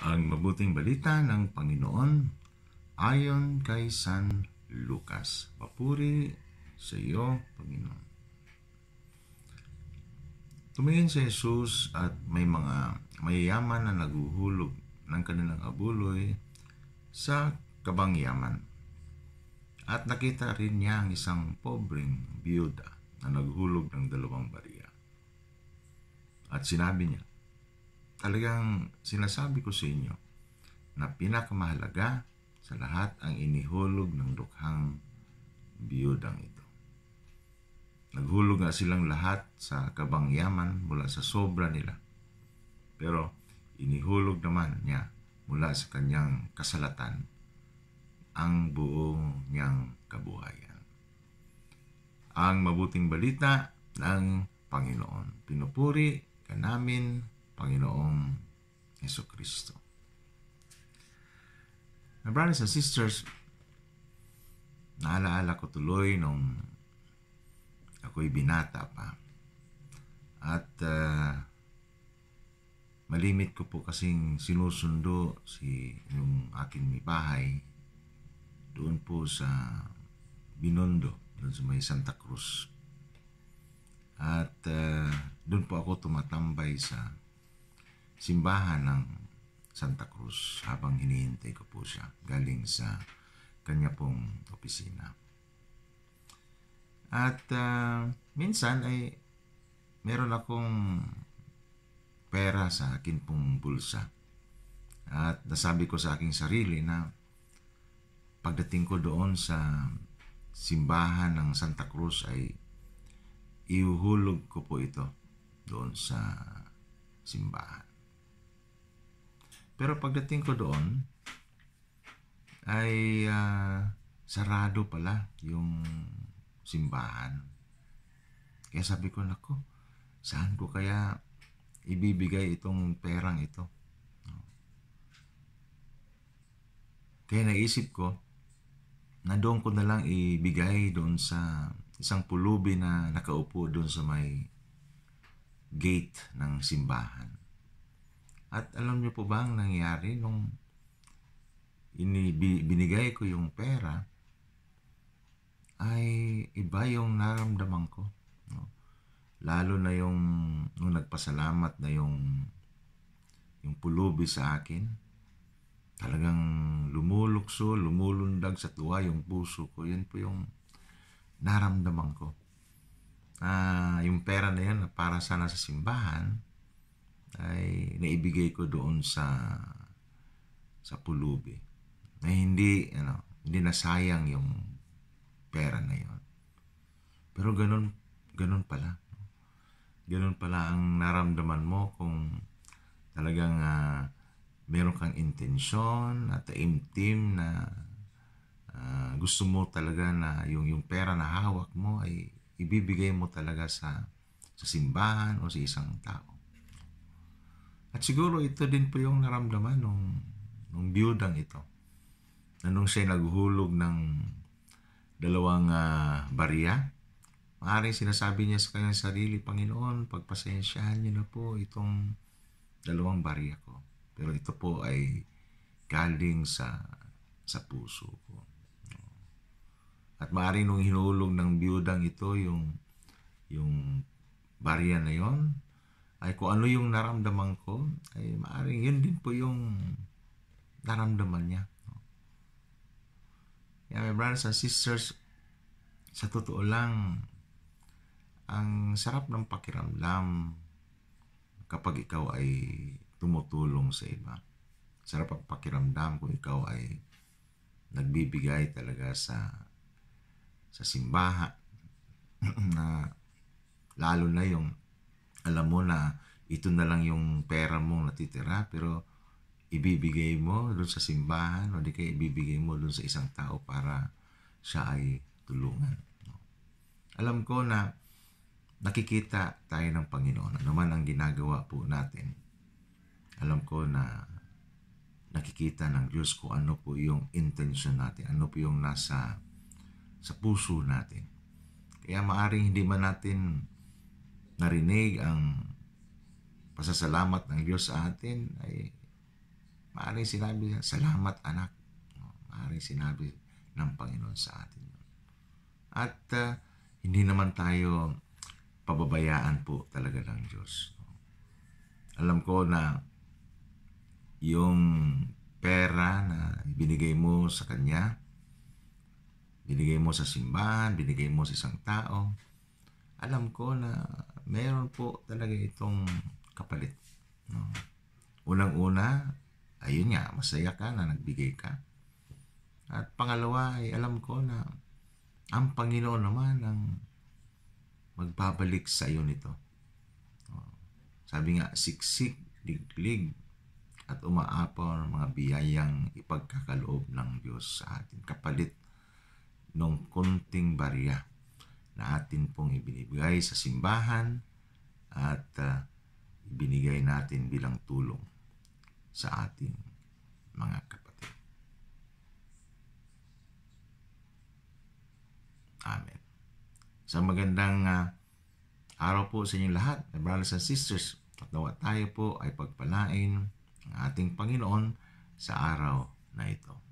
Ang mabuting balita ng Panginoon ayon kay San Lucas. Papuri sa iyo, Panginoon. Tumingin si Jesus at may mga mayayaman na naguhulog ng kanilang abuloy sa kabangyaman. At nakita rin niya ang isang pobreng biyuda na naghulog ng dalawang bariya. At sinabi niya, Talagang sinasabi ko sa inyo na pinakamahalaga sa lahat ang inihulog ng dukhang biyudang ito. Naghulog nga silang lahat sa kabangyaman mula sa sobra nila. Pero inihulog naman niya mula sa kanyang kasalatan ang buong niyang kabuhayan. Ang mabuting balita ng Panginoon. Pinupuri ka namin, Panginoong Yeso Kristo. My brothers and sisters, naalaala ko tuloy nung ako'y binata pa. At uh, malimit ko po kasing sinusundo si yung aking may bahay doon po sa Binondo, doon sa may Santa Cruz. At uh, doon po ako tumatambay sa simbahan ng Santa Cruz habang hinihintay ko po siya galing sa kanya pong opisina. At uh, minsan ay meron akong pera sa akin pong bulsa. At nasabi ko sa aking sarili na pagdating ko doon sa simbahan ng Santa Cruz ay ihuhulog ko po ito doon sa simbahan. Pero pagdating ko doon, ay uh, sarado pala yung simbahan. Kaya sabi ko, nako, saan ko kaya ibibigay itong perang ito? Kaya naisip ko na doon ko na lang ibigay doon sa isang pulubi na nakaupo doon sa may gate ng simbahan. At alam niyo po ba ang nangyari nung binigay ko yung pera ay iba yung naramdaman ko. No? Lalo na yung nung nagpasalamat na yung yung pulubi sa akin. Talagang lumulukso, lumulundag sa tuwa yung puso ko. Yun po yung naramdaman ko. Ah, yung pera na yan para sana sa simbahan, na ibigay ko doon sa sa pulubi na hindi ano hindi nasayang yung pera na yon pero ganun ganun pala ganun pala ang naramdaman mo kung talagang uh, meron kang intensyon at taimtim na uh, gusto mo talaga na yung yung pera na hawak mo ay ibibigay mo talaga sa sa simbahan o sa isang tao at siguro ito din po yung naramdaman nung, nung biyudang ito. Na nung siya naghulog ng dalawang uh, bariya, maaaring sinasabi niya sa kanyang sarili, Panginoon, pagpasensyahan niyo na po itong dalawang bariya ko. Pero ito po ay galing sa sa puso ko. At maaaring nung hinulog ng biyudang ito yung yung barya na yon, ay kung ano yung naramdaman ko, ay maaring yun din po yung naramdaman niya. Yeah, my brothers and sisters, sa totoo lang, ang sarap ng pakiramdam kapag ikaw ay tumutulong sa iba. Sarap ang pakiramdam kung ikaw ay nagbibigay talaga sa sa simbahan na lalo na yung alam mo na ito na lang yung pera mong natitira pero ibibigay mo doon sa simbahan o di kaya ibibigay mo doon sa isang tao para siya ay tulungan. Alam ko na nakikita tayo ng Panginoon. Ano man ang ginagawa po natin. Alam ko na nakikita ng Diyos kung ano po yung intention natin, ano po yung nasa sa puso natin. Kaya maaring hindi man natin narinig ang pasasalamat ng Diyos sa atin, ay maaaring sinabi niya, salamat anak. Maaaring sinabi ng Panginoon sa atin. At uh, hindi naman tayo pababayaan po talaga ng Diyos. Alam ko na yung pera na binigay mo sa Kanya, binigay mo sa simbahan, binigay mo sa isang tao, alam ko na meron po talaga itong kapalit. No? Unang-una, ayun nga, masaya ka na nagbigay ka. At pangalawa ay alam ko na ang Panginoon naman ang magbabalik sa iyo nito. Sabi nga, siksik, liglig, at umaapaw ng mga biyayang ipagkakaloob ng Diyos sa atin. Kapalit ng kunting barya na atin pong ibinibigay sa simbahan at uh, ibinigay natin bilang tulong sa ating mga kapatid. Amen. Sa magandang uh, araw po sa inyong lahat, my brothers and sisters, at tayo po ay pagpalain ang ating Panginoon sa araw na ito.